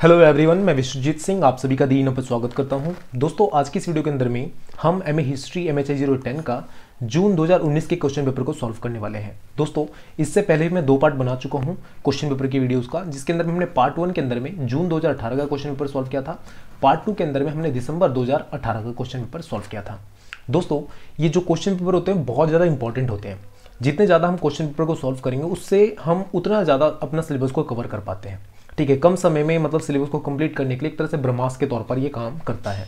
hello everyone मैं विश्वजीत सिंह आप सभी का दिनों पर स्वागत करता हूं दोस्तों आज की इस वीडियो के अंदर में हम M A history M H zero ten का जून 2019 के क्वेश्चन पेपर को सॉल्व करने वाले हैं दोस्तों इससे पहले मैं दो पार्ट बना चुका हूं क्वेश्चन पेपर की वीडियोस का जिसके अंदर हमने पार्ट वन के अंदर में जून दो का क्वेश्चन पेपर सॉल्व किया था पार्ट टू के अंदर में हमने दिसंबर दो का क्वेश्चन पेपर सॉल्व किया था दोस्तों ये जो क्वेश्चन पेपर होते हैं बहुत ज़्यादा इंपॉर्टेंट होते हैं जितने ज़्यादा हम क्वेश्चन पेपर को सॉल्व करेंगे उससे हम उतना ज़्यादा अपना सिलेबस को कवर कर पाते हैं ठीक है कम समय में मतलब सिलेबस को कंप्लीट करने के लिए एक तरह से ब्रह्मास के तौर पर ये काम करता है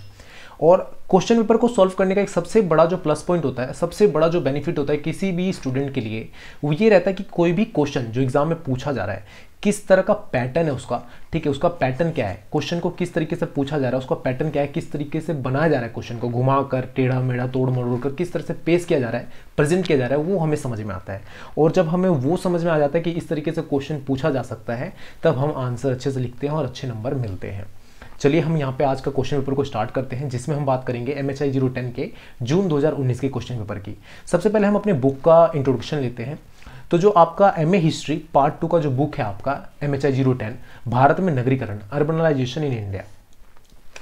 और क्वेश्चन पेपर को सॉल्व करने का एक सबसे बड़ा जो प्लस पॉइंट होता है सबसे बड़ा जो बेनिफिट होता है किसी भी स्टूडेंट के लिए वो ये रहता है कि कोई भी क्वेश्चन जो एग्जाम में पूछा जा रहा है किस तरह का पैटर्न है उसका ठीक है उसका पैटर्न क्या है क्वेश्चन को किस तरीके से पूछा जा रहा है उसका पैटर्न क्या है किस तरीके से बनाया जा रहा है क्वेश्चन को घुमा कर टेढ़ा मेढ़ा तोड़ मरोड़ कर किस तरह से पेश किया जा रहा है प्रेजेंट किया जा रहा है वो हमें समझ में आता है और जब हमें वो समझ में आ जाता है कि इस तरीके से क्वेश्चन पूछा जा सकता है तब हम आंसर अच्छे से लिखते हैं और अच्छे नंबर मिलते हैं चलिए हम यहाँ पे आज का क्वेश्चन पेपर को स्टार्ट करते हैं जिसमें हम बात करेंगे M H I zero ten के जून 2019 के क्वेश्चन पेपर की सबसे पहले हम अपने बुक का इंट्रोडक्शन लेते हैं तो जो आपका एम हिस्ट्री पार्ट टू का जो बुक है आपका M H I zero ten Bharat में नगरीकरण अर्बनलाइजेशन इन इंडिया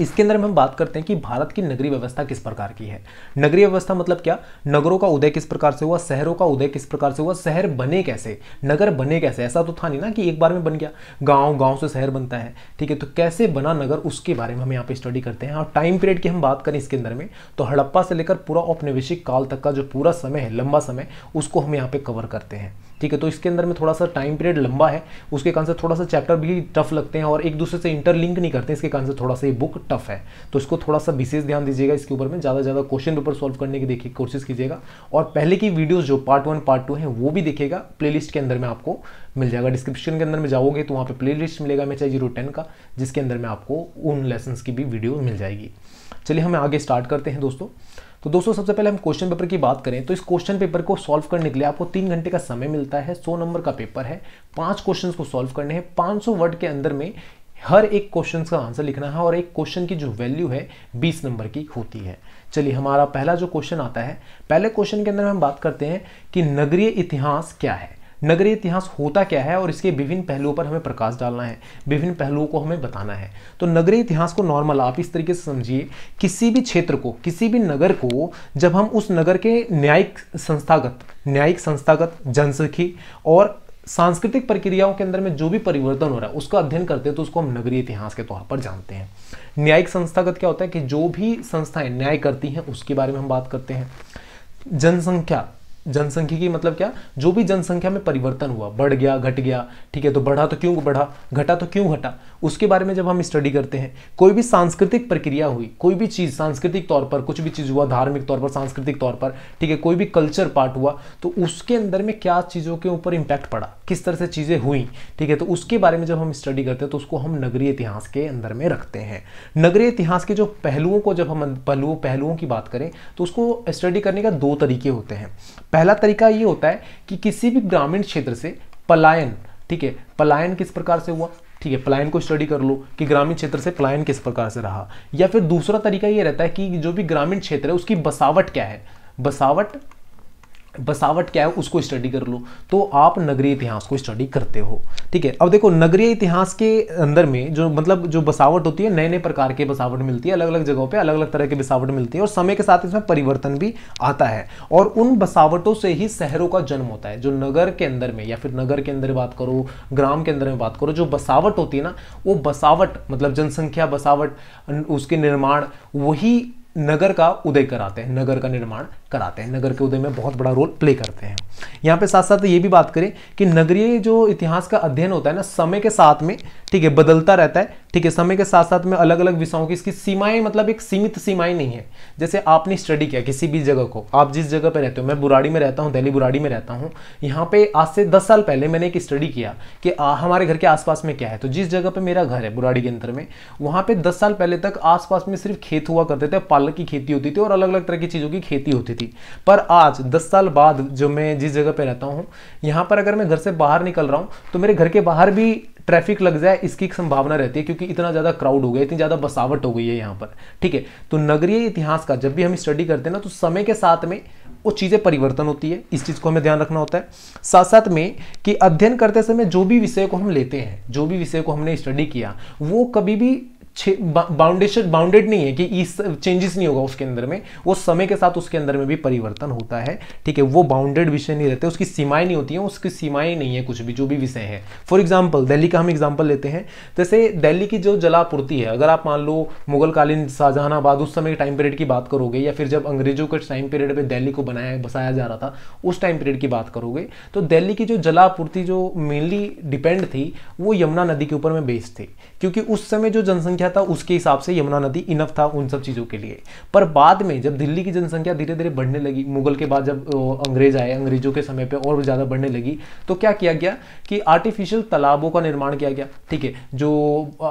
इसके अंदर हम बात करते हैं कि भारत की नगरीय व्यवस्था किस प्रकार की है नगरीय व्यवस्था मतलब क्या नगरों का उदय किस प्रकार से हुआ शहरों का उदय किस प्रकार से हुआ शहर बने कैसे नगर बने कैसे ऐसा तो था नहीं ना कि एक बार में बन गया गांव गांव से शहर बनता है ठीक है तो कैसे बना नगर उसके बारे में हम यहाँ पे स्टडी करते हैं और टाइम पीरियड की हम बात करें इसके अंदर में तो हड़प्पा से लेकर पूरा औपनिवेशिक काल तक का जो पूरा समय है लंबा समय उसको हम यहाँ पे कवर करते हैं ठीक है तो इसके अंदर में थोड़ा सा टाइम पीरियड लंबा है उसके कारण से थोड़ा सा चैप्टर भी टफ लगते हैं और एक दूसरे से इंटरलिंक नहीं करते इसके कारण से थोड़ा सा ये बुक टफ है तो इसको थोड़ा सा विशेष ध्यान दीजिएगा इसके ऊपर में ज़्यादा ज़्यादा क्वेश्चन पेपर सॉल्व करने की देखिए कोशिश कीजिएगा और पहले की वीडियोज जो पार्ट वन पार्ट टू है वो भी देखिएगा प्ले के अंदर में आपको मिल जाएगा डिस्क्रिप्शन के अंदर में जाओगे तो वहाँ पर प्ले लिस्ट मिलेगा एम एच जीरो टेन का जिसके अंदर में आपको उन लेसन की भी वीडियो मिल जाएगी चलिए हम आगे स्टार्ट करते हैं दोस्तों तो दोस्तों सबसे पहले हम क्वेश्चन पेपर की बात करें तो इस क्वेश्चन पेपर को सॉल्व करने के लिए आपको तीन घंटे का समय मिलता है सौ नंबर का पेपर है पांच क्वेश्चन को सॉल्व करने हैं पांच वर्ड के अंदर में हर एक क्वेश्चन का आंसर लिखना है और एक क्वेश्चन की जो वैल्यू है बीस नंबर की होती है चलिए हमारा पहला जो क्वेश्चन आता है पहले क्वेश्चन के अंदर हम बात करते हैं कि नगरीय इतिहास क्या है नगरीय इतिहास होता क्या है और इसके विभिन्न पहलुओं पर हमें प्रकाश डालना है विभिन्न पहलुओं को हमें बताना है तो नगरीय इतिहास को नॉर्मल आप इस तरीके से समझिए किसी भी क्षेत्र को किसी भी नगर को जब हम उस नगर के न्यायिक संस्थागत न्यायिक संस्थागत जनसंख्य और सांस्कृतिक प्रक्रियाओं के अंदर में जो भी परिवर्तन हो रहा है उसका अध्ययन करते हैं तो उसको हम नगरीय इतिहास के तौर पर जानते हैं न्यायिक संस्थागत क्या होता है कि जो भी संस्थाएं न्याय करती हैं उसके बारे में हम बात करते हैं जनसंख्या जनसंख्या मतलब क्या जो भी जनसंख्या में परिवर्तन हुआ बढ़ गया घट गया ठीक है तो बढ़ा तो क्यों बढ़ा घटा तो क्यों घटा उसके बारे में जब हम स्टडी करते हैं कोई भी सांस्कृतिक प्रक्रिया हुई कोई भी चीज़ सांस्कृतिक तौर पर कुछ भी चीज़ हुआ धार्मिक तौर पर सांस्कृतिक तौर पर ठीक है कोई भी कल्चर पार्ट हुआ तो उसके अंदर में क्या चीज़ों के ऊपर इंपैक्ट पड़ा किस तरह से चीज़ें हुई ठीक है तो उसके बारे में जब हम स्टडी करते हैं तो उसको हम नगरीय इतिहास के अंदर में रखते हैं नगरीय इतिहास के जो पहलुओं को जब हम पहलुओं पहलुओं की बात करें तो उसको स्टडी करने का दो तरीके होते हैं पहला तरीका ये होता है कि किसी भी ग्रामीण क्षेत्र से पलायन ठीक है पलायन किस प्रकार से हुआ ठीक है पलायन को स्टडी कर लो कि ग्रामीण क्षेत्र से पलायन किस प्रकार से रहा या फिर दूसरा तरीका ये रहता है कि जो भी ग्रामीण क्षेत्र है उसकी बसावट क्या है बसावट बसावट क्या है उसको स्टडी कर लो तो आप नगरीय इतिहास को स्टडी करते हो ठीक है अब देखो नगरीय इतिहास के अंदर में जो मतलब जो बसावट होती है नए नए प्रकार के बसावट मिलती है अलग अलग जगहों पे अलग अलग तरह की बसावट मिलती है और समय के साथ इसमें परिवर्तन भी आता है और उन बसावटों से ही शहरों का जन्म होता है जो नगर के अंदर में या फिर नगर के अंदर बात करो ग्राम के अंदर में बात करो जो बसावट होती है ना वो बसावट मतलब जनसंख्या बसावट उसके निर्माण वही नगर का उदय कराते हैं नगर का निर्माण कराते हैं नगर के उदय में बहुत बड़ा रोल प्ले करते हैं यहाँ पे साथ साथ ये भी बात करें कि नगरीय जो इतिहास का अध्ययन होता है ना समय के साथ में ठीक है बदलता रहता है ठीक है समय के साथ साथ में अलग अलग विषयों की इसकी सीमाएं मतलब एक सीमित सीमाएं नहीं है जैसे आपने स्टडी किया किसी भी जगह को आप जिस जगह पर रहते हो मैं बुराड़ी में रहता हूँ दिल्ली बुराड़ी में रहता हूँ यहाँ पे आज से दस साल पहले मैंने एक स्टडी किया कि हमारे घर के आसपास में क्या है तो जिस जगह पर मेरा घर है बुराड़ी के अंदर में वहाँ पे दस साल पहले तक आसपास में सिर्फ खेत हुआ करते थे पालक की खेती होती थी और अलग अलग तरह की चीज़ों की खेती होती थी पर आज दस साल बाद जो मैं जिस जगह पे रहता हूँ यहाँ पर अगर मैं घर से बाहर निकल रहा हूँ तो मेरे घर के बाहर भी ट्रैफिक लग जाए इसकी एक संभावना रहती है क्योंकि इतना ज़्यादा क्राउड हो गया इतनी ज़्यादा बसावट हो गई है यहाँ पर ठीक है तो नगरीय इतिहास का जब भी हम स्टडी करते हैं ना तो समय के साथ में वो चीज़ें परिवर्तन होती है इस चीज़ को हमें ध्यान रखना होता है साथ साथ में कि अध्ययन करते समय जो भी विषय को हम लेते हैं जो भी विषय को हमने स्टडी किया वो कभी भी बाउंडेशन बाउंडेड नहीं है कि इस चेंजेस नहीं होगा उसके अंदर में वो समय के साथ उसके अंदर में भी परिवर्तन होता है ठीक है वो बाउंडेड विषय नहीं रहते उसकी सीमाएं नहीं होती हैं उसकी सीमाएं नहीं है कुछ भी जो भी विषय है फॉर एग्जाम्पल दिल्ली का हम एग्जाम्पल लेते हैं जैसे दिल्ली की जो जलापूर्ति है अगर आप मान लो मुगलकालीन शाहजहानाबाद उस समय के टाइम पीरियड की बात करोगे या फिर जब अंग्रेजों के टाइम पीरियड पर दिल्ली को बनाया बसाया जा रहा था उस टाइम पीरियड की बात करोगे तो दिल्ली की जो जलापूर्ति जो मेनली डिपेंड थी वो यमुना नदी के ऊपर में बेस्ड थी क्योंकि उस समय जो जनसंख्या पूछा था उसके हिसाब से यमुना नदी इनफ था उन सब चीज़ों के लिए पर बाद में जब दिल्ली की जनसंख्या धीरे धीरे बढ़ने लगी मुगल के बाद जब अंग्रेज आए अंग्रेजों के समय पर और ज़्यादा बढ़ने लगी तो क्या किया गया कि आर्टिफिशियल तालाबों का निर्माण किया गया ठीक है जो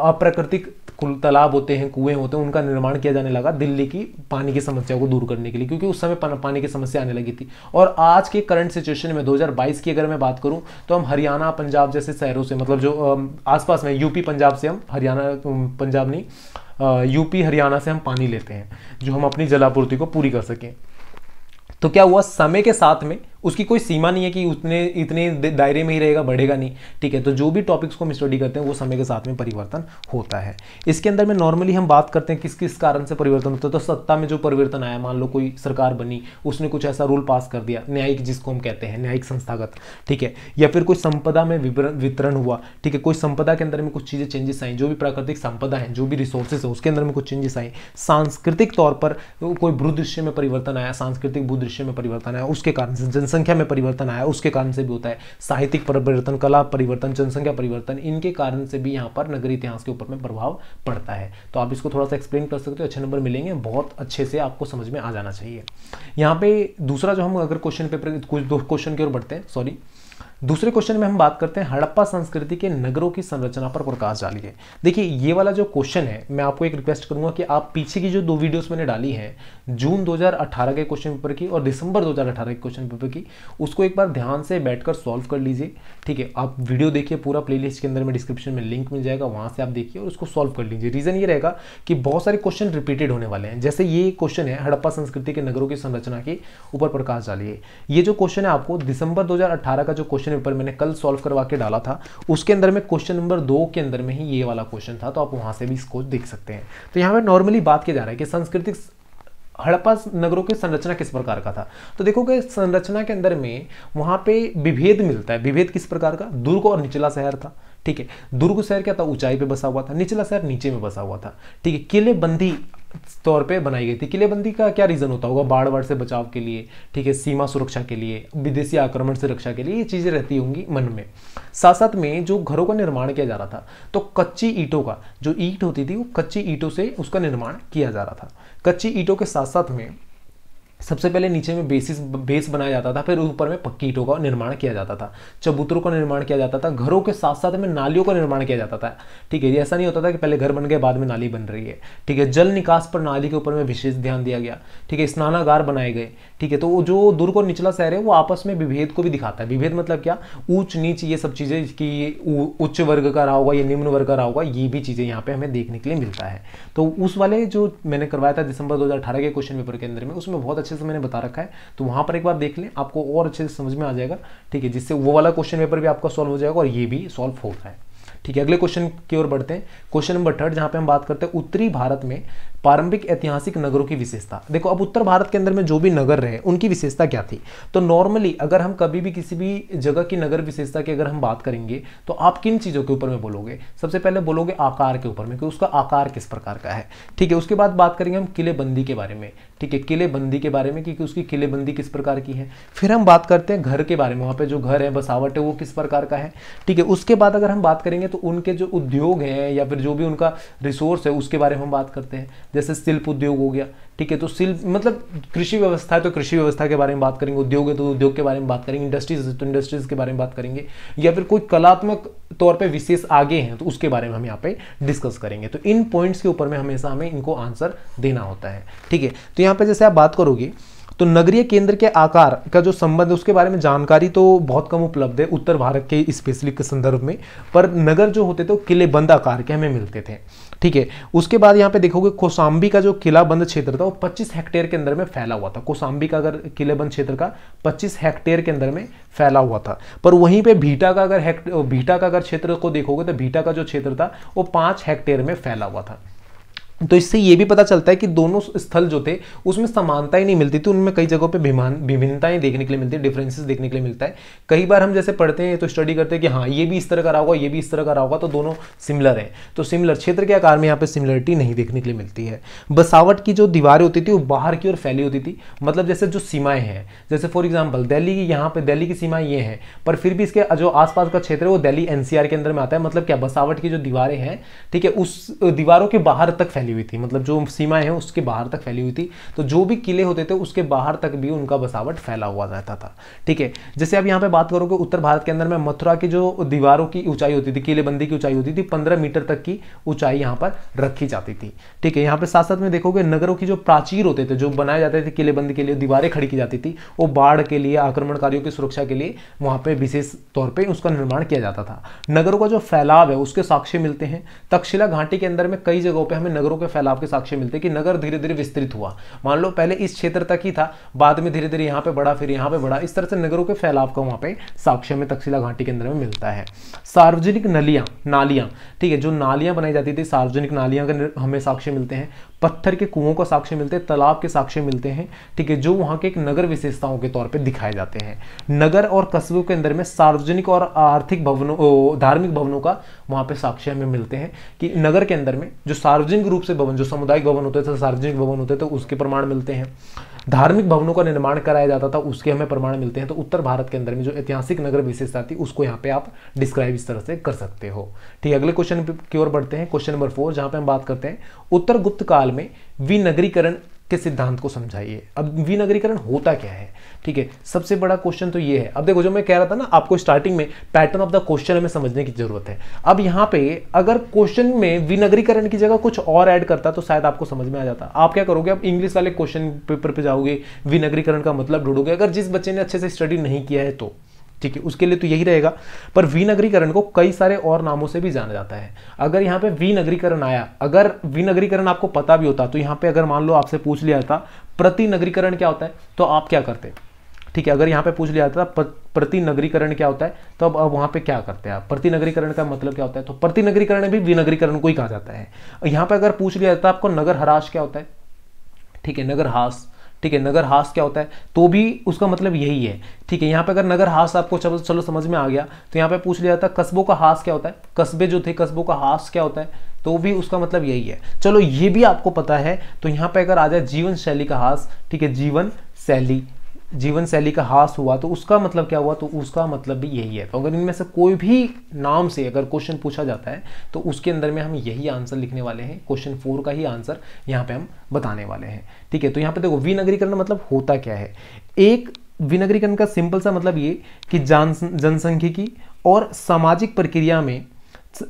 अप्राकृतिक कुल तालाब होते हैं कुएं होते हैं उनका निर्माण किया जाने लगा दिल्ली की पानी की समस्या को दूर करने के लिए क्योंकि उस समय पानी की समस्या आने लगी थी और आज के करंट सिचुएशन में 2022 की अगर मैं बात करूं तो हम हरियाणा पंजाब जैसे शहरों से मतलब जो आसपास में यूपी पंजाब से हम हरियाणा पंजाब नहीं यूपी हरियाणा से हम पानी लेते हैं जो हम अपनी जलापूर्ति को पूरी कर सकें तो क्या हुआ समय के साथ में उसकी कोई सीमा नहीं है कि उतने इतने दायरे में ही रहेगा बढ़ेगा नहीं ठीक है तो जो भी टॉपिक्स को हम स्टडी करते हैं वो समय के साथ में परिवर्तन होता है इसके अंदर में नॉर्मली हम बात करते हैं किस किस कारण से परिवर्तन होता है तो सत्ता में जो परिवर्तन आया मान लो कोई सरकार बनी उसने कुछ ऐसा रूल पास कर दिया न्यायिक जिसको हम कहते हैं न्यायिक संस्थागत ठीक है या फिर कोई संपदा में वितरण हुआ ठीक है कोई संपदा के अंदर में कुछ चीज़ें चेंजेस आई जो भी प्राकृतिक संपदा है जो भी रिसोर्सेस है उसके अंदर में कुछ चेंजेस आए सांस्कृतिक तौर पर कोई भूदृश्य में परिवर्तन आया सांस्कृतिक भूदृश्य में परिवर्तन आया उसके कारण से जनसंख्या जनसंख्या में परिवर्तन आया उसके कारण से भी होता है साहित्यिक परिवर्तन कला परिवर्तन जनसंख्या परिवर्तन इनके कारण से भी यहाँ पर नगरी इतिहास के ऊपर में प्रभाव पड़ता है तो आप इसको थोड़ा सा एक्सप्लेन कर सकते हो अच्छे नंबर मिलेंगे बहुत अच्छे से आपको समझ में आ जाना चाहिए यहाँ पे दूसरा जो हम अगर क्वेश्चन पेपर कुछ दो क्वेश्चन की ओर बढ़ते हैं सॉरी दूसरे क्वेश्चन में हम बात करते हैं हड़प्पा संस्कृति के नगरों की संरचना पर प्रकाश डालिए देखिए ये वाला जो क्वेश्चन है मैं आपको एक रिक्वेस्ट करूंगा कि आप पीछे की जो दो वीडियोस मैंने डाली हैं जून 2018 के क्वेश्चन पेपर की और दिसंबर 2018 के क्वेश्चन पेपर की उसको एक बार ध्यान से बैठकर सॉल्व कर लीजिए ठीक है आप वीडियो देखिए पूरा प्ले के अंदर में डिस्क्रिप्शन में लिंक मिल जाएगा वहाँ से आप देखिए और उसको सॉल्व कर लीजिए रीज़न ये रहेगा कि बहुत सारे क्वेश्चन रिपीटेड होने वाले हैं जैसे ये क्वेश्चन है हड़प्पा संस्कृति के नगरों की संरचना के ऊपर प्रकाश डालिए ये जो क्वेश्चन है आपको दिसंबर दो का जो क्वेश्चन क्वेश्चन पेपर मैंने कल सॉल्व करवा के डाला था उसके अंदर में क्वेश्चन नंबर दो के अंदर में ही ये वाला क्वेश्चन था तो आप वहाँ से भी इसको देख सकते हैं तो यहाँ पर नॉर्मली बात किया जा रहा है कि सांस्कृतिक हड़प्पा नगरों की संरचना किस प्रकार का था तो देखो कि संरचना के अंदर में वहाँ पे विभेद मिलता है विभेद किस प्रकार का दुर्ग और निचला शहर था ठीक है दुर्ग शहर क्या था ऊंचाई पे बसा हुआ था निचला शहर नीचे में बसा हुआ था ठीक है किलेबंदी तौर पे बनाई गई थी किलेबंदी का क्या रीज़न होता होगा बाढ़ बाढ़ से बचाव के लिए ठीक है सीमा सुरक्षा के लिए विदेशी आक्रमण से रक्षा के लिए ये चीज़ें रहती होंगी मन में साथ साथ में जो घरों का निर्माण किया जा रहा था तो कच्ची ईंटों का जो ईंट होती थी वो कच्ची ईंटों से उसका निर्माण किया जा रहा था कच्ची ईंटों के साथ साथ में सबसे पहले नीचे में बेसिस बेस बनाया जाता था फिर ऊपर में पक्कीटों का निर्माण किया जाता था चबूतरों का निर्माण किया जाता था घरों के साथ साथ में नालियों का निर्माण किया जाता था ठीक है ये ऐसा नहीं होता था कि पहले घर बन गए बाद में नाली बन रही है ठीक है जल निकास पर नाली के ऊपर में विशेष ध्यान दिया गया ठीक है स्नानागार बनाए गए ठीक है तो वो जो दुर्ग और निचला शहर है वो आपस में विभेद को भी दिखाता है विभेद मतलब क्या ऊंच नीच ये सब चीज़ें कि उच्च वर्ग का रहा होगा या निम्न वर्ग का रहा होगा ये भी चीज़ें यहाँ पे हमें देखने के लिए मिलता है तो उस वाले जो मैंने करवाया था दिसंबर दो के क्वेश्चन पेपर के अंदर में उसमें बहुत अच्छे से मैंने बता रखा है तो वहां पर एक बार देख लें आपको और अच्छे से समझ में आ जाएगा ठीक है जिससे वो वाला क्वेश्चन पेपर भी आपका सॉल्व हो जाएगा और ये भी सॉल्व हो रहा है ठीक है अगले क्वेश्चन की ओर बढ़ते हैं क्वेश्चन नंबर थर्ड जहां पे हम बात करते हैं उत्तरी भारत में प्रारंभिक ऐतिहासिक नगरों की विशेषता देखो अब उत्तर भारत के अंदर में जो भी नगर रहे उनकी विशेषता क्या थी तो नॉर्मली अगर हम कभी भी किसी भी जगह की नगर विशेषता की अगर हम बात करेंगे तो आप किन चीज़ों के ऊपर में बोलोगे सबसे पहले बोलोगे आकार के ऊपर में कि उसका आकार किस प्रकार का है ठीक है उसके बाद बात करेंगे हम किलेबंदी के बारे में ठीक है किलेबंदी के बारे में क्योंकि उसकी किलेबंदी किस प्रकार की है फिर हम बात करते हैं घर के बारे में वहाँ पर जो घर है बसावट है वो किस प्रकार का है ठीक है उसके बाद अगर हम बात करेंगे तो उनके जो उद्योग हैं या फिर जो भी उनका रिसोर्स है उसके बारे में हम बात करते हैं जैसे शिल्प उद्योग हो गया ठीक है तो शिल्प मतलब कृषि व्यवस्था है तो कृषि व्यवस्था के बारे में बात करेंगे उद्योग है तो उद्योग के बारे में बात करेंगे इंडस्ट्रीज तो इंडस्ट्रीज के बारे में बात करेंगे या फिर कोई कलात्मक तौर पे विशेष आगे हैं तो उसके बारे में हम यहाँ पे डिस्कस करेंगे तो इन पॉइंट्स के ऊपर में हमेशा हमें इनको आंसर देना होता है ठीक है तो यहाँ पे जैसे आप बात करोगे तो नगरीय केंद्र के आकार का जो संबंध है उसके बारे में जानकारी तो बहुत कम उपलब्ध है उत्तर भारत के स्पेशली के संदर्भ में पर नगर जो होते थे वो किले बंद आकार के हमें मिलते थे ठीक है उसके बाद यहाँ पे देखोगे कोसाम्बी का जो किला बंद क्षेत्र था वो 25 हेक्टेयर के अंदर में फैला हुआ था कोसाम्बी का अगर किले बंद क्षेत्र का 25 हेक्टेयर के अंदर में फैला हुआ था पर वहीं पे भीटा का अगर भीटा का अगर क्षेत्र को देखोगे तो भीटा का जो क्षेत्र था वो पाँच हेक्टेयर में फैला हुआ था तो इससे ये भी पता चलता है कि दोनों स्थल जो थे उसमें समानता ही नहीं मिलती थी उनमें कई जगहों पे विभिन्नताएं देखने के लिए मिलती है डिफरेंसेस देखने के लिए मिलता है कई बार हम जैसे पढ़ते हैं तो स्टडी करते हैं कि हाँ ये भी इस तरह का रहा होगा ये भी इस तरह का रहा होगा तो दोनों सिमिलर हैं तो सिमिलर क्षेत्र के आकार में यहाँ पर सिमिलरिटी नहीं देखने के लिए मिलती है बसावट की जो दीवारें होती थी वो बाहर की ओर फैली होती थी मतलब जैसे जो सीमाएँ हैं जैसे फॉर एग्जाम्पल दिल्ली की यहाँ पर दिल्ली की सीमाएँ ये हैं पर फिर भी इसके जो आसपास का क्षेत्र है वो दिल्ली एनसीआर के अंदर में आता है मतलब क्या बसावट की जो दीवारें हैं ठीक है उस दीवारों के बाहर तक फैली फैली हुई थी मतलब जो सीमाएं हैं उसके बाहर तक फैली हुई थी तो जो भी किले होते थे उसके बाहर तक भी उनका बसावट फैला हुआ रहता था ठीक है जैसे अब यहाँ पे बात करोगे उत्तर भारत के अंदर में मथुरा की जो दीवारों की ऊंचाई होती थी किलेबंदी की ऊंचाई होती थी पंद्रह मीटर तक की ऊंचाई यहाँ पर रखी जाती थी ठीक है यहाँ पर साथ साथ में देखोगे नगरों की जो प्राचीर होते थे जो बनाए जाते थे किलेबंदी के लिए दीवारें खड़ी की जाती थी वो बाढ़ के लिए आक्रमणकारियों की सुरक्षा के लिए वहाँ पर विशेष तौर पर उसका निर्माण किया जाता था नगरों का जो फैलाव है उसके साक्ष्य मिलते हैं तक्षशिला घाटी के अंदर में कई जगहों पर हमें नगरों खबरों के फैलाव के साक्ष्य मिलते हैं कि नगर धीरे धीरे विस्तृत हुआ मान लो पहले इस क्षेत्र तक ही था बाद में धीरे धीरे यहाँ पे बढ़ा फिर यहाँ पे बढ़ा इस तरह से नगरों के फैलाव का वहाँ पे साक्ष्य में तकसीला घाटी के अंदर में मिलता है सार्वजनिक नलियाँ नालियाँ ठीक है जो नालियाँ बनाई जाती थी सार्वजनिक नालियाँ हमें साक्ष्य मिलते हैं पत्थर के कुओं का साक्ष्य मिलते हैं तालाब के साक्ष्य मिलते हैं ठीक है जो वहाँ के एक नगर विशेषताओं के तौर पर दिखाए जाते हैं नगर और कस्बों के अंदर में सार्वजनिक और आर्थिक भवनों धार्मिक भवनों का वहाँ पे साक्ष्य हमें मिलते हैं कि नगर के अंदर में जो सार्वजनिक रूप से भवन जो सामुदायिक भवन होते थे सार्वजनिक भवन होते थे तो उसके प्रमाण मिलते हैं धार्मिक भवनों का निर्माण कराया जाता था उसके हमें प्रमाण मिलते हैं तो उत्तर भारत के अंदर में जो ऐतिहासिक नगर विशेषता थी उसको यहाँ पे आप डिस्क्राइब इस तरह से कर सकते हो ठीक है अगले क्वेश्चन की ओर बढ़ते हैं क्वेश्चन नंबर फोर जहाँ पे हम बात करते हैं उत्तर गुप्त काल में विनगरीकरण के सिद्धांत को समझाइए अब विनगरीकरण होता क्या है ठीक है सबसे बड़ा क्वेश्चन तो ये है अब देखो जो मैं कह रहा था ना आपको स्टार्टिंग में पैटर्न ऑफ द क्वेश्चन हमें समझने की जरूरत है अब यहाँ पे अगर क्वेश्चन में विनगरीकरण की जगह कुछ और ऐड करता तो शायद आपको समझ में आ जाता आप क्या करोगे आप इंग्लिश वाले क्वेश्चन पेपर पे जाओगे विनगरीकरण का मतलब ढूंढोगे अगर जिस बच्चे ने अच्छे से स्टडी नहीं किया है तो ठीक है उसके लिए तो यही रहेगा पर विनगरीकरण को कई सारे और नामों से भी जाना जाता है अगर यहाँ पे विनगरीकरण आया अगर विनगरीकरण आपको पता भी होता तो यहाँ पे अगर मान लो आपसे पूछ लिया था प्रतिनगरीकरण क्या होता है तो आप क्या करते ठीक है अगर यहाँ पे पूछ लिया जाता था प्रति नगरीकरण क्या होता है तो अब वहाँ पे क्या करते हैं आप प्रति नगरीकरण का मतलब क्या होता है तो प्रति नगरीकरण भी विनगरीकरण को ही कहा जाता है यहाँ पे अगर पूछ लिया जाता है आपको नगर हराश क्या होता है ठीक है नगर हास ठीक है नगर हास क्या होता है तो भी उसका मतलब यही है ठीक है यहाँ पे अगर नगर हास आपको चलो चलो समझ में आ गया तो यहाँ पे पूछ लिया जाता है कस्बों का हास क्या होता है कस्बे जो थे कस्बों का हास क्या होता है तो भी उसका मतलब यही है चलो ये भी आपको पता है तो यहाँ पे अगर आ जाए जीवन शैली का हास ठीक है जीवन शैली जीवन शैली का हास हुआ तो उसका मतलब क्या हुआ तो उसका मतलब भी यही है तो अगर इनमें से कोई भी नाम से अगर क्वेश्चन पूछा जाता है तो उसके अंदर में हम यही आंसर लिखने वाले हैं क्वेश्चन फोर का ही आंसर यहाँ पे हम बताने वाले हैं ठीक है तो यहाँ पे देखो विनगरीकरण मतलब होता क्या है एक विनगरीकरण का सिंपल सा मतलब ये कि जनसंख्यिकी और सामाजिक प्रक्रिया में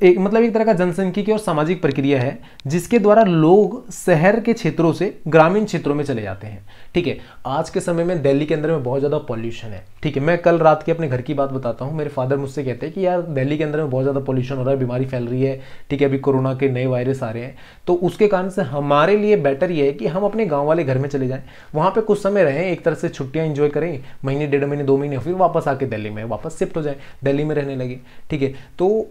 एक मतलब एक तरह का की और सामाजिक प्रक्रिया है जिसके द्वारा लोग शहर के क्षेत्रों से ग्रामीण क्षेत्रों में चले जाते हैं ठीक है आज के समय में दिल्ली के अंदर में बहुत ज़्यादा पॉल्यूशन है ठीक है मैं कल रात के अपने घर की बात बताता हूँ मेरे फादर मुझसे कहते हैं कि यार दिल्ली के अंदर में बहुत ज़्यादा पॉल्यूशन हो रहा है बीमारी फैल रही है ठीक है अभी कोरोना के नए वायरस आ रहे हैं तो उसके कारण से हमारे लिए बेटर ये है कि हम अपने गाँव वाले घर में चले जाएँ वहाँ पर कुछ समय रहें एक तरह से छुट्टियाँ इंजॉय करें महीने डेढ़ महीने दो महीने फिर वापस आके दिल्ली में वापस शिफ्ट हो जाए दिल्ली में रहने लगे ठीक है तो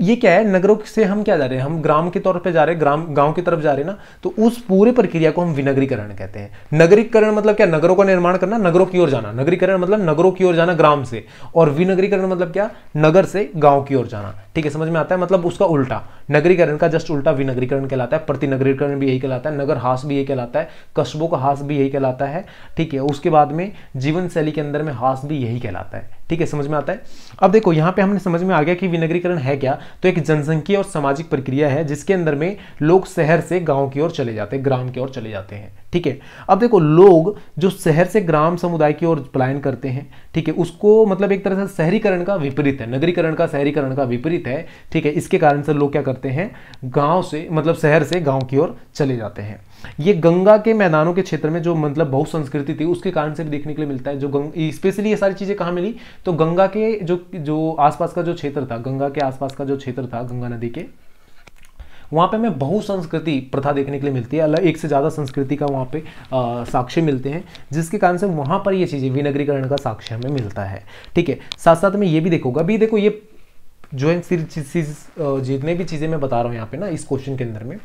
ये क्या है नगरों से हम क्या जा रहे हैं हम ग्राम के तौर पे जा रहे हैं ग्राम गांव की तरफ जा रहे हैं ना तो उस पूरे प्रक्रिया को हम विनगरीकरण कहते हैं नगरीकरण मतलब क्या नगरों का निर्माण करना नगरों की ओर जाना नगरीकरण मतलब नगरों की ओर जाना ग्राम से और विनगरीकरण मतलब क्या नगर से गांव की ओर जाना ठीक है समझ में आता है मतलब उसका उल्टा नगरीकरण का जस्ट उल्टा विनगरीकरण कहलाता है प्रति नगरीकरण भी यही कहलाता है नगर हास भी यही कहलाता है कस्बों का हास भी यही कहलाता है ठीक है उसके बाद में जीवन शैली के अंदर में हास भी यही कहलाता है ठीक है समझ में आता है अब देखो यहाँ पे हमने समझ में आ गया कि विनगरीकरण है क्या तो एक जनसंख्या और सामाजिक प्रक्रिया है जिसके अंदर में लोग शहर से गाँव की ओर चले जाते हैं ग्राम की ओर चले जाते हैं ठीक है अब देखो लोग जो शहर से ग्राम समुदाय की ओर पलायन करते हैं ठीक है उसको मतलब एक तरह से शहरीकरण का विपरीत है नगरीकरण का शहरीकरण का विपरीत है ठीक है इसके कारण से लोग क्या करते हैं गांव से मतलब शहर से गांव की ओर चले जाते हैं ये गंगा के मैदानों के क्षेत्र में जो मतलब बहुत संस्कृति थी उसके कारण से भी देखने के लिए मिलता है जो गंग स्पेशली ये सारी चीज़ें कहाँ मिली तो गंगा के जो जो आसपास का जो क्षेत्र था गंगा के आसपास का जो क्षेत्र था गंगा नदी के वहाँ पे हमें बहु संस्कृति प्रथा देखने के लिए मिलती है अलग एक से ज़्यादा संस्कृति का वहाँ पे साक्ष्य मिलते हैं जिसके कारण से वहाँ पर ये चीज़ें विनगरीकरण का साक्ष्य हमें मिलता है ठीक है साथ साथ में ये भी देखोगा अभी देखो ये जो है जितने भी चीज़ें मैं बता रहा हूँ यहाँ पे ना इस क्वेश्चन के अंदर में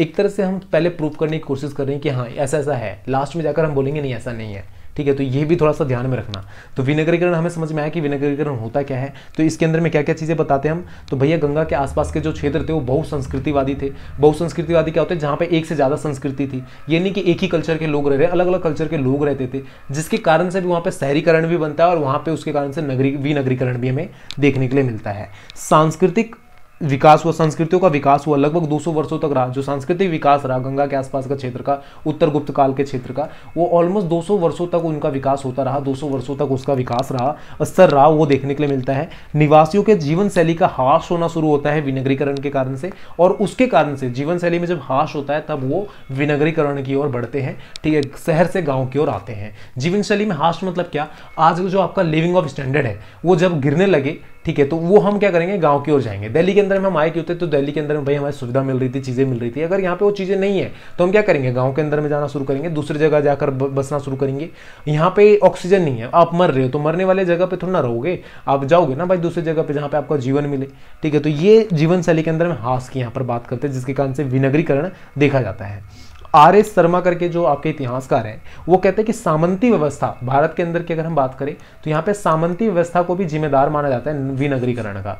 एक तरह से हम पहले प्रूव करने की कोशिश कर रहे हैं कि हाँ ऐसा ऐसा है लास्ट में जाकर हम बोलेंगे नहीं ऐसा नहीं है ठीक है तो ये भी थोड़ा सा ध्यान में रखना तो विनगरीकरण हमें समझ में आया कि विनगरीकरण होता क्या है तो इसके अंदर में क्या क्या चीज़ें बताते हैं हम तो भैया गंगा के आसपास के जो क्षेत्र थे वो बहुसंस्कृतिवादी थे बहुसंस्कृतिवादी क्या होते हैं जहाँ पे एक से ज़्यादा संस्कृति थी ये नहीं कि एक ही कल्चर के लोग रह रहे अलग अलग कल्चर के लोग रहते थे जिसके कारण से भी वहाँ पर शहरीकरण भी बनता है और वहाँ पर उसके कारण से नगरी विनगरीकरण भी हमें देखने के लिए मिलता है सांस्कृतिक विकास हुआ संस्कृतियों का विकास हुआ लगभग 200 वर्षों तक रहा जो सांस्कृतिक विकास रहा गंगा के आसपास का क्षेत्र का उत्तर गुप्त काल के क्षेत्र का वो ऑलमोस्ट 200 वर्षों तक उनका विकास होता रहा 200 वर्षों तक उसका विकास रहा असर रहा वो देखने के लिए मिलता है निवासियों के जीवन शैली का हाश होना शुरू होता है विनगरीकरण के कारण से और उसके कारण से जीवन शैली में जब हाश होता है तब वो विनगरीकरण की ओर बढ़ते हैं ठीक है शहर से गाँव की ओर आते हैं जीवन शैली में हाश मतलब क्या आज जो आपका लिविंग ऑफ स्टैंडर्ड है वो जब गिरने लगे ठीक है तो वो हम क्या करेंगे गांव की ओर जाएंगे दिल्ली के अंदर में हम आए क्यों थे तो दिल्ली के अंदर में भाई हमारी सुविधा मिल रही थी चीज़ें मिल रही थी अगर यहाँ पे वो चीज़ें नहीं है तो हम क्या करेंगे गांव के अंदर में जाना शुरू करेंगे दूसरी जगह जाकर बसना शुरू करेंगे यहाँ पे ऑक्सीजन नहीं है आप मर रहे हो तो मरने वाले जगह पर थोड़ा ना रहोगे आप जाओगे ना भाई दूसरी जगह पर जहाँ पे आपका जीवन मिले ठीक है तो ये जीवन शैली के अंदर में हास की यहाँ पर बात करते हैं जिसके कारण से विनगरीकरण देखा जाता है आर एस शर्मा करके जो आपके इतिहासकार हैं वो कहते हैं कि सामंती व्यवस्था भारत के अंदर की अगर हम बात करें तो यहाँ पे सामंती व्यवस्था को भी जिम्मेदार माना जाता है विनगरीकरण का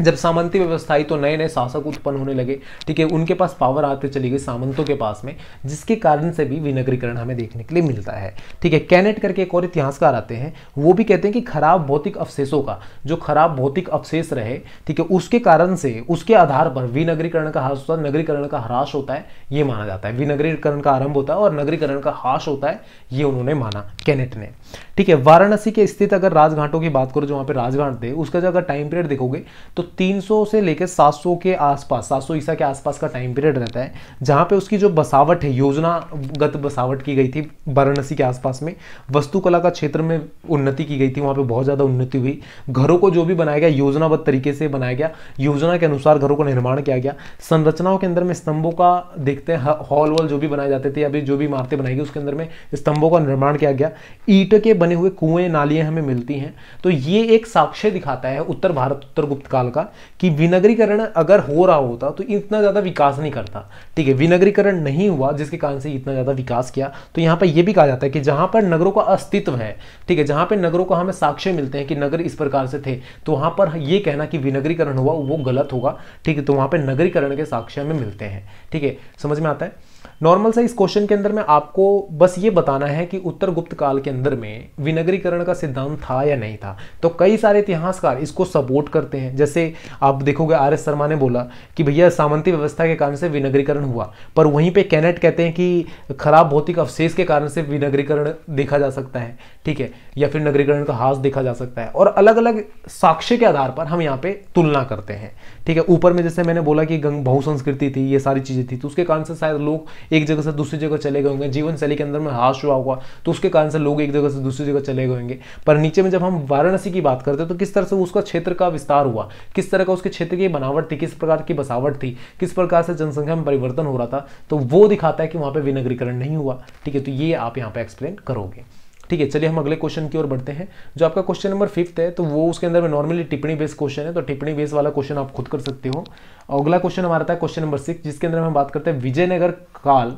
जब सामंती व्यवस्था आई तो नए नए शासक उत्पन्न होने लगे ठीक है उनके पास पावर आते चली गई सामंतों के पास में जिसके कारण से भी विनगरीकरण हमें देखने के लिए मिलता है ठीक है कैनेट करके एक और इतिहासकार आते हैं वो भी कहते हैं कि खराब भौतिक अवशेषों का जो खराब भौतिक अवशेष रहे ठीक है उसके कारण से उसके आधार पर विनगरीकरण का ह्रास होता है नगरीकरण का ह्रास होता है ये माना जाता है विनगरीकरण का आरंभ होता है और नगरीकरण का ह्रास होता है ये उन्होंने माना कैनेट ने ठीक है वाराणसी के स्थित अगर राजघाटों की बात करो जो वहाँ पर राजघाट थे उसका जो अगर टाइम पीरियड देखोगे तो 300 से लेकर 700 के आसपास 700 ईसा के आसपास का टाइम पीरियड रहता है जहाँ पे उसकी जो बसावट है योजनागत बसावट की गई थी वाराणसी के आसपास में वस्तुकला का क्षेत्र में उन्नति की गई थी वहाँ पे बहुत ज़्यादा उन्नति हुई घरों को जो भी बनाया गया योजनाबद्ध तरीके से बनाया गया योजना के अनुसार घरों का निर्माण किया गया संरचनाओं के अंदर में स्तंभों का देखते हैं हॉल वॉल जो भी बनाए जाते थे अभी जो भी इमारतें बनाई गई उसके अंदर में स्तंभों का निर्माण किया गया ईट के बने हुए कुएं नालियाँ हमें मिलती हैं तो ये एक साक्ष्य दिखाता है उत्तर भारत उत्तर गुप्त काल का कि विनगरीकरण अगर हो रहा होता तो इतना ज़्यादा विकास नहीं करता ठीक है विनगरीकरण नहीं हुआ जिसके कारण से इतना ज़्यादा विकास किया तो यहाँ पर यह भी कहा जाता है कि जहाँ पर नगरों का अस्तित्व है ठीक है जहाँ पर नगरों को हमें साक्ष्य मिलते हैं कि नगर इस प्रकार से थे तो वहाँ पर यह कहना कि विनगरीकरण हुआ वो गलत होगा ठीक है तो वहाँ पर नगरीकरण के साक्ष्य हमें मिलते हैं ठीक है समझ में आता है नॉर्मल सा इस क्वेश्चन के अंदर में आपको बस ये बताना है कि उत्तर गुप्त काल के अंदर में विनगरीकरण का सिद्धांत था या नहीं था तो कई सारे इतिहासकार इसको सपोर्ट करते हैं जैसे आप देखोगे आर एस शर्मा ने बोला कि भैया सामंती व्यवस्था के कारण से विनगरीकरण हुआ पर वहीं पर कैनेट कहते हैं कि खराब भौतिक अवशेष के कारण से विनगरीकरण देखा जा सकता है ठीक है या फिर नगरीकरण का हास देखा जा सकता है और अलग अलग साक्ष्य के आधार पर हम यहाँ पे तुलना करते हैं ठीक है ऊपर में जैसे मैंने बोला कि बहुसंस्कृति थी ये सारी चीज़ें थी तो उसके कारण से शायद लोग एक जगह से दूसरी जगह चले गए होंगे जीवन शैली के अंदर में हाश हुआ होगा तो उसके कारण से लोग एक जगह से दूसरी जगह चले गए होंगे पर नीचे में जब हम वाराणसी की बात करते हैं तो किस तरह से उसका क्षेत्र का विस्तार हुआ किस तरह का उसके क्षेत्र की बनावट थी किस प्रकार की बसावट थी किस प्रकार से जनसंख्या में परिवर्तन हो रहा था तो वो दिखाता है कि वहाँ पर विनगरीकरण नहीं हुआ ठीक है तो ये आप यहाँ पर एक्सप्लेन करोगे ठीक है चलिए हम अगले क्वेश्चन की ओर बढ़ते हैं जो आपका क्वेश्चन नंबर फिफ्थ है तो वो उसके अंदर में नॉर्मली टिप्पणी बेस्ड क्वेश्चन है तो टिप्पणी बेस वाला क्वेश्चन आप खुद कर सकते हो अगला क्वेश्चन हमारा था क्वेश्चन नंबर सिक्स जिसके अंदर हम बात करते हैं विजयनगर काल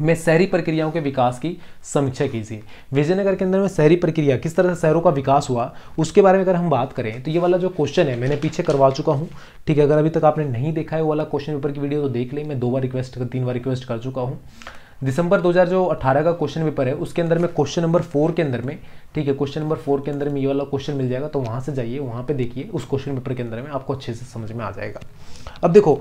में शहरी प्रक्रियाओं के विकास की समीक्षा कीजिए विजयनगर के अंदर में शहरी प्रक्रिया किस तरह से शहरों का विकास हुआ उसके बारे में अगर हम बात करें तो ये वाला जो क्वेश्चन है मैंने पीछे करवा चुका हूँ ठीक है अगर अभी तक आपने नहीं देखा है वो वाला क्वेश्चन पेपर की वीडियो तो देख लें मैं दो बार रिक्वेस्ट तीन बार रिक्वेस्ट कर चुका हूँ दिसंबर 2018 का क्वेश्चन पेपर है उसके अंदर में क्वेश्चन नंबर फोर के अंदर में ठीक है क्वेश्चन नंबर फोर के अंदर में ये वाला क्वेश्चन मिल जाएगा तो वहां से जाइए वहां पे देखिए उस क्वेश्चन पेपर के अंदर में आपको अच्छे से समझ में आ जाएगा अब देखो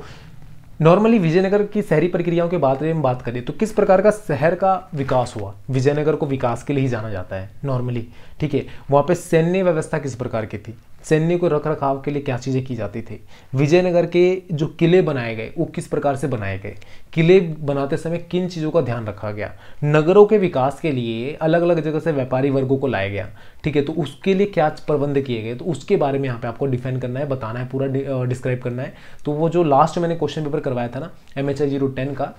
नॉर्मली विजयनगर की शहरी प्रक्रियाओं के बारे में बात करें तो किस प्रकार का शहर का विकास हुआ विजयनगर को विकास के लिए ही जाना जाता है नॉर्मली ठीक है वहाँ पे सैन्य व्यवस्था किस प्रकार की थी सैन्य को रख रखाव के लिए क्या चीज़ें की जाती थी विजयनगर के जो किले बनाए गए वो किस प्रकार से बनाए गए किले बनाते समय किन चीज़ों का ध्यान रखा गया नगरों के विकास के लिए अलग अलग जगह से व्यापारी वर्गों को लाया गया ठीक है तो उसके लिए क्या प्रबंध किए गए तो उसके बारे में यहाँ पे आपको डिफेंड करना है बताना है पूरा डिस्क्राइब करना है तो वो जो लास्ट मैंने क्वेश्चन पेपर करवाया था ना M H I zero ten का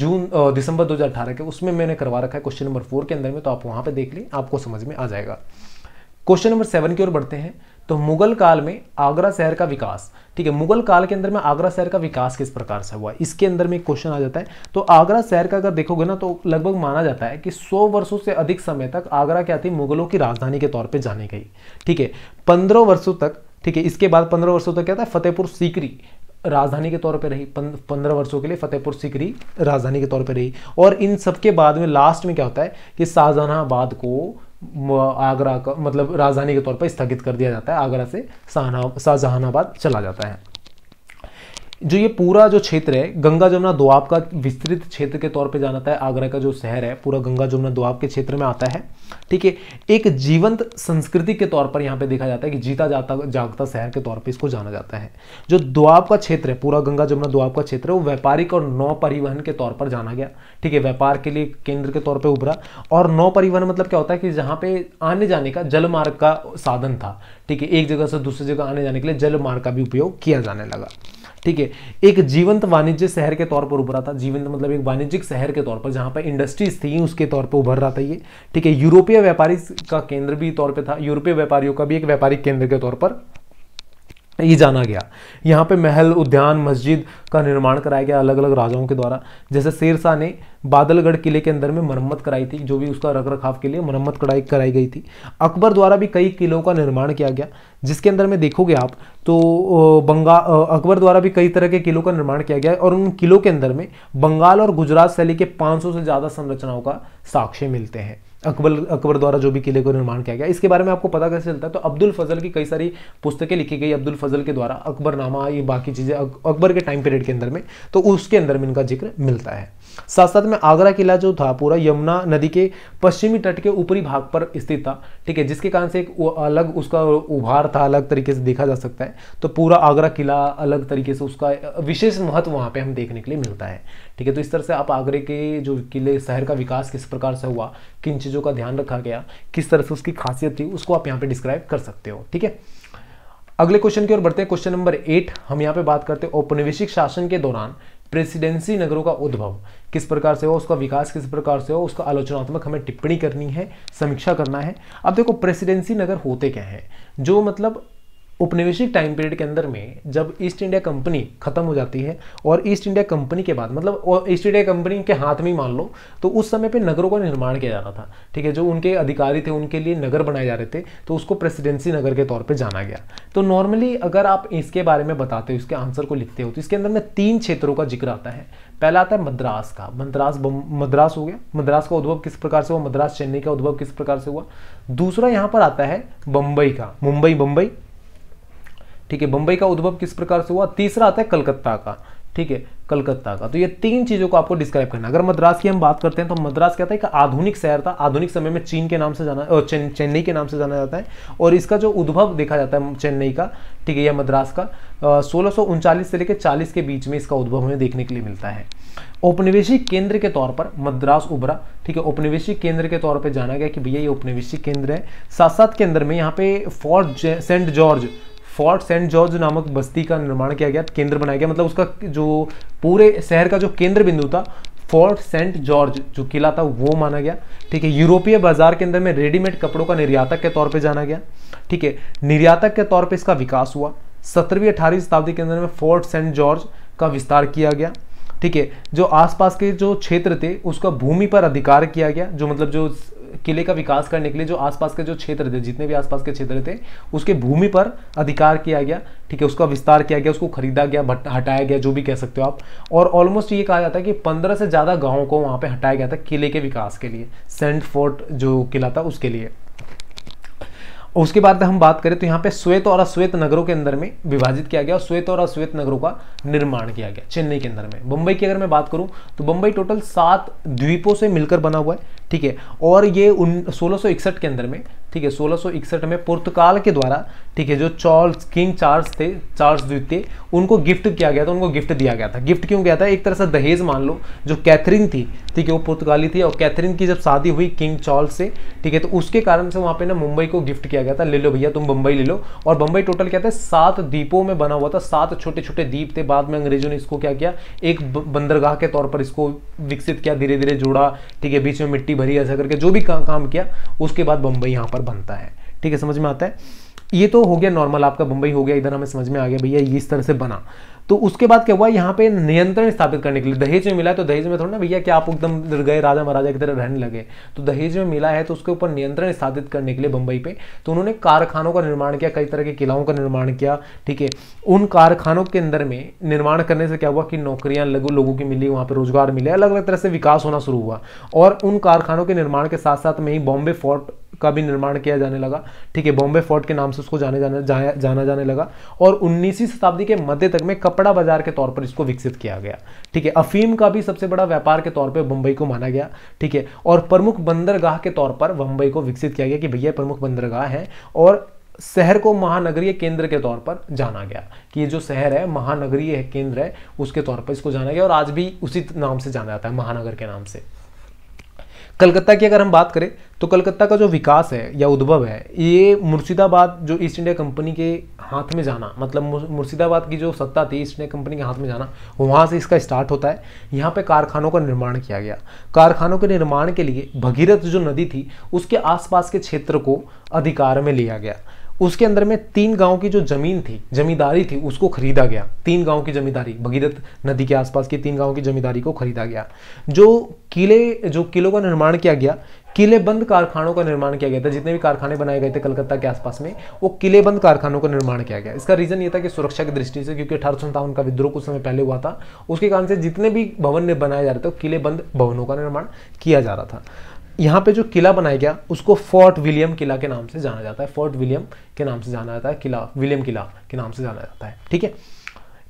जून दिसंबर दो के उसमें मैंने करवा रखा है क्वेश्चन नंबर फोर के अंदर में तो आप वहाँ पर देख लें आपको समझ में आ जाएगा क्वेश्चन नंबर सेवन की ओर बढ़ते हैं तो मुगल काल में आगरा शहर का विकास ठीक है मुगल काल के अंदर में आगरा शहर का विकास किस प्रकार से हुआ इसके अंदर में क्वेश्चन आ जाता है तो आगरा शहर का अगर देखोगे ना तो लगभग माना जाता है कि 100 वर्षों से अधिक समय तक आगरा क्या थी मुगलों की राजधानी के तौर पर जानी गई ठीक है पंद्रह वर्षों तक ठीक है इसके बाद पंद्रह वर्षों तक क्या था फतेहपुर सीकरी राजधानी के तौर पर रही पंद्रह वर्षों के लिए फतेहपुर सीकरी राजधानी के तौर पर रही और इन सबके बाद में लास्ट में क्या होता है कि शाहजहाबाद को आगरा का मतलब राजधानी के तौर पर स्थगित कर दिया जाता है आगरा से शाहजहानाबाद चला जाता है जो ये पूरा जो क्षेत्र है गंगा जमुना दुआब का विस्तृत क्षेत्र के तौर पे जाना है आगरा का जो शहर है पूरा गंगा जमुना दुआब के क्षेत्र में आता है ठीक है एक जीवंत संस्कृति के तौर पर यहाँ पे देखा जाता है कि जीता जाता जागता शहर के तौर पे इसको जाना जाता है जो दुआब का क्षेत्र है पूरा गंगा जमुना दुआब का क्षेत्र है वो व्यापारिक और नौ परिवहन के तौर पर जाना गया ठीक है व्यापार के लिए केंद्र के तौर पर उभरा और नौ परिवहन मतलब क्या होता है कि जहाँ पे आने जाने का जल का साधन था ठीक है एक जगह से दूसरी जगह आने जाने के लिए जल का भी उपयोग किया जाने लगा ठीक है एक जीवंत वाणिज्य शहर के तौर पर उभरा था जीवंत मतलब एक वाणिज्यिक शहर के तौर पर जहां पर इंडस्ट्रीज थी उसके तौर पर उभर रहा था ये ठीक है यूरोपीय व्यापारी का केंद्र भी तौर पर था यूरोपीय व्यापारियों का भी एक व्यापारिक केंद्र के तौर पर ये जाना गया यहाँ पे महल उद्यान मस्जिद का निर्माण कराया गया अलग अलग राजाओं के द्वारा जैसे शेरशाह ने बादलगढ़ किले के अंदर में मरम्मत कराई थी जो भी उसका रख रखाव के लिए मरम्मत कराई कराई गई थी अकबर द्वारा भी कई किलों का निर्माण किया गया जिसके अंदर में देखोगे आप तो बंगा अकबर द्वारा भी कई तरह के किलों का निर्माण किया गया है और उन किलों के अंदर में बंगाल और गुजरात शैली के 500 से ज़्यादा संरचनाओं का साक्ष्य मिलते हैं अकबर अकबर द्वारा जो भी किले को निर्माण किया गया इसके बारे में आपको पता कैसे चलता है तो अब्दुल फजल की कई सारी पुस्तकें लिखी गई अब्दुल फजल के द्वारा अकबरनामा ये बाकी चीज़ें अकबर के टाइम पीरियड के अंदर में तो उसके अंदर में इनका जिक्र मिलता है साथ साथ में आगरा किला जो था पूरा यमुना नदी के पश्चिमी तट के ऊपरी भाग पर स्थित था ठीक है जिसके कारण से एक अलग उसका उभार था अलग तरीके से देखा जा सकता है तो पूरा आगरा किला अलग तरीके से उसका विशेष महत्व वहाँ पर हम देखने के लिए मिलता है ठीक है तो इस तरह से आप आगरे के जो किले शहर का विकास किस प्रकार से हुआ किन चीज़ों का ध्यान रखा गया किस तरह से उसकी खासियत थी उसको आप यहाँ पर डिस्क्राइब कर सकते हो ठीक है अगले क्वेश्चन की ओर बढ़ते हैं क्वेश्चन नंबर एट हम यहाँ पे बात करते हैं औपनिवेशिक शासन के दौरान प्रेसिडेंसी नगरों का उद्भव किस प्रकार से हो उसका विकास किस प्रकार से हो उसका आलोचनात्मक हमें टिप्पणी करनी है समीक्षा करना है अब देखो प्रेसिडेंसी नगर होते क्या हैं जो मतलब उपनिवेशिक टाइम पीरियड के अंदर में जब ईस्ट इंडिया कंपनी खत्म हो जाती है और ईस्ट इंडिया कंपनी के बाद मतलब ईस्ट इंडिया कंपनी के हाथ में मान लो तो उस समय पे नगरों का निर्माण किया जा रहा था ठीक है जो उनके अधिकारी थे उनके लिए नगर बनाए जा रहे थे तो उसको प्रेसिडेंसी नगर के तौर पर जाना गया तो नॉर्मली अगर आप इसके बारे में बताते हो इसके आंसर को लिखते हो तो इसके अंदर में तीन क्षेत्रों का जिक्र आता है पहला आता है मद्रास का मद्रास मद्रास हो गया मद्रास का उद्भव किस प्रकार से हुआ मद्रास चेन्नई का उद्भव किस प्रकार से हुआ दूसरा यहाँ पर आता है बम्बई का मुंबई बम्बई ठीक है बंबई का उद्भव किस प्रकार से हुआ तीसरा आता है कलकत्ता का ठीक है कलकत्ता का तो ये तीन चीज़ों को आपको डिस्क्राइब करना अगर मद्रास की हम बात करते हैं तो मद्रास क्या था एक आधुनिक शहर था आधुनिक समय में चीन के नाम से जाना चेन्नई के नाम से जाना जाता है और इसका जो उद्भव देखा जाता है चेन्नई का ठीक है या मद्रास का सोलह से लेकर चालीस के बीच में इसका उद्भव हमें देखने के लिए मिलता है औपनिवेशिक केंद्र के तौर पर मद्रास उभरा ठीक है औपनिवेशिक केंद्र के तौर पर जाना गया कि भैया ये औपनिवेशिक केंद्र है साथ साथ के अंदर में यहाँ पे Fort Saint George Fort Saint George नामक बस्ती का निर्माण किया गया केंद्र बनाया गया मतलब उसका जो पूरे शहर का जो केंद्र बिंदु था फोर्ट सेंट जॉर्ज जो किला था वो माना गया ठीक है यूरोपीय बाजार के अंदर में रेडीमेड कपड़ों का निर्यातक के तौर पर जाना गया ठीक है निर्यातक के तौर पर इसका विकास हुआ सत्रहवीं अठारहवीं शताब्दी के अंदर में फोर्ट सेंट जॉर्ज का विस्तार किया गया ठीक है जो आसपास के जो क्षेत्र थे उसका भूमि पर अधिकार किया गया जो मतलब जो किले का विकास करने के लिए जो आसपास के जो क्षेत्र थे जितने भी आसपास के क्षेत्र थे उसके भूमि पर अधिकार किया गया ठीक है उसका विस्तार किया गया उसको खरीदा गया हटाया गया जो भी कह सकते हो आप और ऑलमोस्ट ये कहा जाता है कि पंद्रह से ज़्यादा गाँव को वहाँ पर हटाया गया था किले के विकास के लिए सेंट फोर्ट जो किला था उसके लिए उसके बाद हम बात करें तो यहाँ पे श्वेत और अश्वेत नगरों के अंदर में विभाजित किया गया और श्वेत और अश्वेत नगरों का निर्माण किया गया चेन्नई के अंदर में बम्बई की अगर मैं बात करूँ तो बम्बई टोटल सात द्वीपों से मिलकर बना हुआ है ठीक है और ये उन सोलह के अंदर में ठीक है सोलह में पुर्तगाल के द्वारा ठीक है जो चार्ल्स किंग चार्ल्स थे चार्ल्स द्वितीय उनको गिफ्ट किया गया था उनको गिफ्ट दिया गया था गिफ्ट क्यों गया था एक तरह से दहेज मान लो जो कैथरीन थी ठीक है वो पुर्तगाली थी और कैथरीन की जब शादी हुई किंग चार्ल्स से ठीक है तो उसके कारण से वहाँ पे ना मुंबई को गिफ्ट किया गया था ले लो भैया तुम बम्बई ले लो और बम्बई टोटल क्या था सात द्वीपों में बना हुआ था सात छोटे छोटे द्वीप थे बाद में अंग्रेजों ने इसको क्या किया एक बंदरगाह के तौर पर इसको विकसित किया धीरे धीरे जोड़ा ठीक है बीच में मिट्टी भरी ऐसा करके जो भी का, काम किया उसके बाद बम्बई यहाँ पर बनता है ठीक है समझ में आता है ये तो हो गया नॉर्मल आपका बम्बई हो गया इधर हमें समझ में आ गया भैया इस तरह से बना तो उसके बाद क्या हुआ यहाँ पे नियंत्रण स्थापित करने के लिए दहेज में मिला तो दहेज में थोड़ा ना भैया क्या आप एकदम गए राजा महाराजा की तरह रहने लगे तो दहेज में मिला है तो उसके ऊपर नियंत्रण स्थापित करने के लिए बंबई पे तो उन्होंने कारखानों का निर्माण किया कई तरह के किलाओं का निर्माण किया ठीक है उन कारखानों के अंदर में निर्माण करने से क्या हुआ कि नौकरियां लोगों की मिली वहां पर रोजगार मिले अलग अलग तरह से विकास होना शुरू हुआ और उन कारखानों के निर्माण के साथ साथ में ही बॉम्बे फोर्ट का भी निर्माण किया जाने लगा ठीक है बॉम्बे फोर्ट के नाम से उसको जाने जाने जाया जाना जाने लगा और उन्नीसवीं शताब्दी के मध्य तक में कपड़ा बाजार के तौर पर इसको विकसित किया गया ठीक है अफीम का भी सबसे बड़ा व्यापार के तौर पर बम्बई को माना गया ठीक है और प्रमुख बंदरगाह के तौर पर बम्बई को विकसित किया गया कि भैया प्रमुख बंदरगाह है और शहर को महानगरीय केंद्र के तौर पर जाना गया कि ये जो शहर है महानगरीय केंद्र है उसके तौर पर इसको जाना गया और आज भी उसी नाम से जाना जाता है महानगर के नाम से कलकत्ता की अगर हम बात करें तो कलकत्ता का जो विकास है या उद्भव है ये मुर्शिदाबाद जो ईस्ट इंडिया कंपनी के हाथ में जाना मतलब मुर्शिदाबाद की जो सत्ता थी ईस्ट इंडिया कंपनी के हाथ में जाना वहाँ से इसका स्टार्ट होता है यहाँ पे कारखानों का निर्माण किया गया कारखानों के निर्माण के लिए भगीरथ जो नदी थी उसके आसपास के क्षेत्र को अधिकार में लिया गया उसके अंदर में तीन गांव की जो जमीन थी जमींदारी थी उसको खरीदा गया तीन गांव की जमींदारी भगीरथ नदी के आसपास की तीन गांव की जमींदारी को खरीदा गया जो किले जो किलों का निर्माण किया गया किले बंद कारखानों का निर्माण किया गया था जितने भी कारखाने बनाए गए थे कलकत्ता के आसपास में वो किलेबंद कारखानों का निर्माण किया गया इसका रीजन ये था कि सुरक्षा की दृष्टि से क्योंकि अठारह का विद्रोह कुछ समय पहले हुआ था उसके कारण से जितने भी भवन बनाए जा रहे थे किले बंद भवनों का निर्माण किया जा रहा था यहाँ पे जो किला बनाया गया उसको फोर्ट विलियम किला के नाम से जाना जाता है फोर्ट विलियम के नाम से जाना जाता है किला विलियम किला के नाम से जाना जाता है ठीक है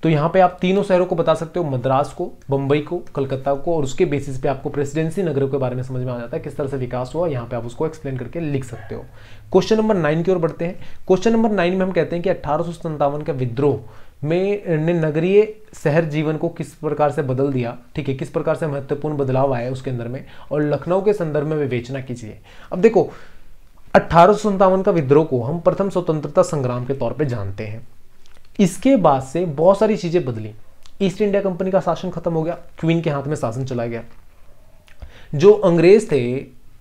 तो यहाँ पे आप तीनों शहरों को बता सकते हो मद्रास को बंबई को कलकत्ता को और उसके बेसिस पे आपको प्रेसिडेंसी नगरों के बारे में समझ में आ जाता है किस तरह से विकास हुआ यहाँ पे आप उसको एक्सप्लेन करके लिख सकते हो क्वेश्चन नंबर नाइन की ओर बढ़ते हैं क्वेश्चन नंबर नाइन में हम कहते हैं कि अट्ठारह का विद्रोह में ने नगरीय शहर जीवन को किस प्रकार से बदल दिया ठीक है किस प्रकार से महत्वपूर्ण बदलाव आया उसके अंदर में और लखनऊ के संदर्भ में विवेचना कीजिए अब देखो अट्ठारह का विद्रोह को हम प्रथम स्वतंत्रता संग्राम के तौर पर जानते हैं इसके बाद से बहुत सारी चीज़ें बदली ईस्ट इंडिया कंपनी का शासन खत्म हो गया क्वीन के हाथ में शासन चला गया जो अंग्रेज थे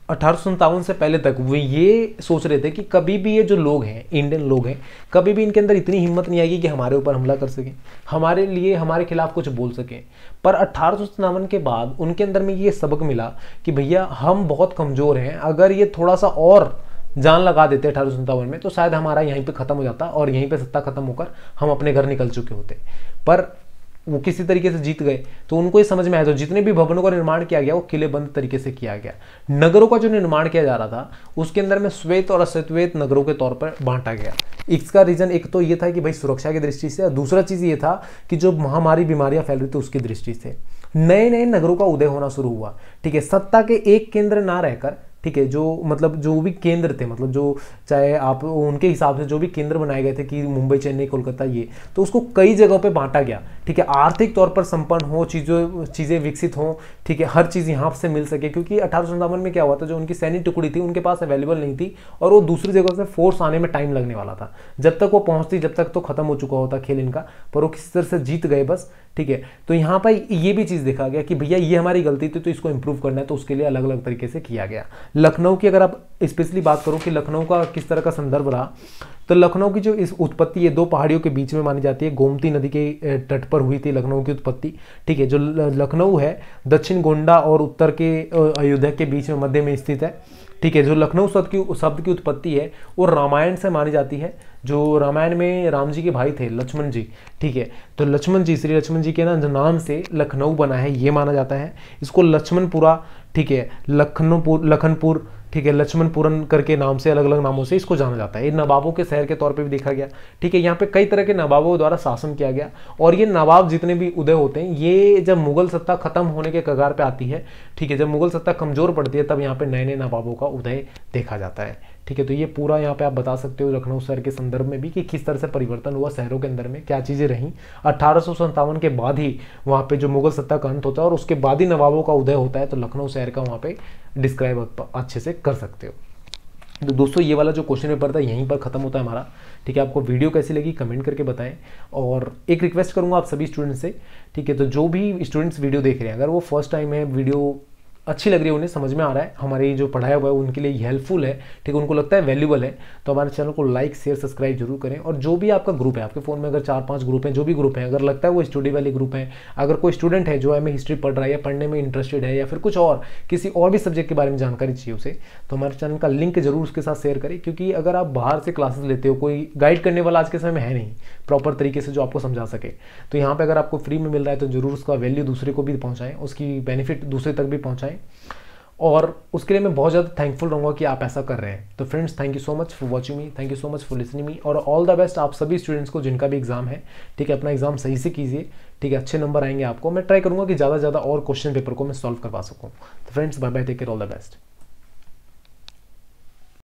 अठारह से पहले तक वे ये सोच रहे थे कि कभी भी ये जो लोग हैं इंडियन लोग हैं कभी भी इनके अंदर इतनी हिम्मत नहीं आएगी कि हमारे ऊपर हमला कर सकें हमारे लिए हमारे खिलाफ कुछ बोल सकें पर अट्ठारह के बाद उनके अंदर में ये सबक मिला कि भैया हम बहुत कमज़ोर हैं अगर ये थोड़ा सा और जान लगा देते अठारह में तो शायद हमारा यहीं पर ख़त्म हो जाता और यहीं पर सत्ता ख़त्म होकर हम अपने घर निकल चुके होते पर वो किसी तरीके से जीत गए तो उनको ये समझ में आया तो जितने भी भवनों का निर्माण किया गया वो किलेबंद तरीके से किया गया नगरों का जो निर्माण किया जा रहा था उसके अंदर में श्वेत और अश्वेत नगरों के तौर पर बांटा गया इसका रीजन एक तो ये था कि भाई सुरक्षा की दृष्टि से और दूसरा चीज़ ये था कि जो महामारी बीमारियां फैल रही थी उसकी दृष्टि से नए नए नगरों का उदय होना शुरू हुआ ठीक है सत्ता के एक केंद्र ना रहकर ठीक है जो मतलब जो भी केंद्र थे मतलब जो चाहे आप उनके हिसाब से जो भी केंद्र बनाए गए थे कि मुंबई चेन्नई कोलकाता ये तो उसको कई जगहों पे बांटा गया ठीक है आर्थिक तौर पर संपन्न हो चीज़ों चीज़ें विकसित हों ठीक है हर चीज़ यहाँ से मिल सके क्योंकि अठारह में क्या हुआ था जो उनकी सैनिक टुकड़ी थी उनके पास अवेलेबल नहीं थी और वो दूसरी जगह से फोर्स आने में टाइम लगने वाला था जब तक वो पहुँचती जब तक तो खत्म हो चुका होता खेल इनका पर वो किस तरह से जीत गए बस ठीक है तो यहाँ पर ये भी चीज़ देखा गया कि भैया ये हमारी गलती थी तो इसको इम्प्रूव करना है तो उसके लिए अलग अलग तरीके से किया गया लखनऊ की अगर आप स्पेशली बात करो कि लखनऊ का किस तरह का संदर्भ रहा तो लखनऊ की जो इस उत्पत्ति ये दो पहाड़ियों के बीच में मानी जाती है गोमती नदी के तट पर हुई थी लखनऊ की उत्पत्ति ठीक है जो लखनऊ है दक्षिण गोंडा और उत्तर के अयोध्या के बीच में मध्य में स्थित है ठीक है जो लखनऊ शब्द की शब्द की उत्पत्ति है वो रामायण से मानी जाती है जो रामायण में राम जी के भाई थे लक्ष्मण जी ठीक है तो लक्ष्मण जी श्री लक्ष्मण जी के ना नाम से लखनऊ बना है ये माना जाता है इसको लक्ष्मणपुरा ठीक है लखनऊपुर लखनपुर ठीक है लक्ष्मणपुरन करके नाम से अलग अलग नामों से इसको जाना जाता है ये नवाबों के शहर के तौर पे भी देखा गया ठीक है यहाँ पे कई तरह के नवाबों द्वारा शासन किया गया और ये नवाब जितने भी उदय होते हैं ये जब मुगल सत्ता खत्म होने के कगार पे आती है ठीक है जब मुगल सत्ता कमजोर पड़ती है तब यहाँ पे नए नए नवाबों का उदय देखा जाता है ठीक है तो ये पूरा यहाँ पे आप बता सकते हो लखनऊ शहर के संदर्भ में भी कि किस तरह से परिवर्तन हुआ शहरों के अंदर में क्या चीज़ें रहीं अट्ठारह के बाद ही वहाँ पे जो मुगल सत्ता का अंत होता है और उसके बाद ही नवाबों का उदय होता है तो लखनऊ शहर का वहाँ पे डिस्क्राइब अच्छे से कर सकते हो तो दोस्तों ये वाला जो क्वेश्चन पेपर था यहीं पर ख़त्म होता है हमारा ठीक है आपको वीडियो कैसी लगी कमेंट करके बताएं और एक रिक्वेस्ट करूंगा आप सभी स्टूडेंट से ठीक है तो जो भी स्टूडेंट्स वीडियो देख रहे हैं अगर वो फर्स्ट टाइम है वीडियो अच्छी लग रही है उन्हें समझ में आ रहा है हमारे जो पढ़ाया हुआ है उनके लिए हेल्पफुल है ठीक है उनको लगता है वैल्यूबल है तो हमारे चैनल को लाइक शेयर सब्सक्राइब जरूर करें और जो भी आपका ग्रुप है आपके फ़ोन में अगर चार पांच ग्रुप हैं जो भी ग्रुप है अगर लगता है वो स्टडी वाले ग्रुप है अगर कोई स्टूडेंट है जो हमें हिस्ट्री पढ़ रहा है या पढ़ने में इंटरेस्टेड है या फिर कुछ और किसी और भी सब्जेक्ट के बारे में जानकारी चाहिए उसे तो हमारे चैनल का लिंक जरूर उसके साथ शेयर करें क्योंकि अगर आप बाहर से क्लासेस लेते हो कोई गाइड करने वाला आज के समय में है नहीं प्रॉपर तरीके से जो आपको समझा सके तो यहाँ पर अगर आपको फ्री में मिल रहा है तो जरूर उसका वैल्यू दूसरे को भी पहुँचाएं उसकी बेनिफिट दूसरे तक भी पहुँचाएं हैं और उसके लिए मैं बहुत ज़्यादा थैंकफुल रहूँगा कि आप ऐसा कर रहे हैं तो friends thank you so much for watching me thank you so much for listening me और ऑल द बेस्ट आप सभी स्टूडेंट्स को जिनका भी एग्ज़ाम है ठीक है अपना एग्ज़ाम सही से कीजिए ठीक है अच्छे नंबर आएंगे आपको मैं ट्राई करूँगा कि ज़्यादा से ज़्यादा और क्वेश्चन पेपर को मैं सॉल्व करवा सकूँ तो friends bye bye take care all the best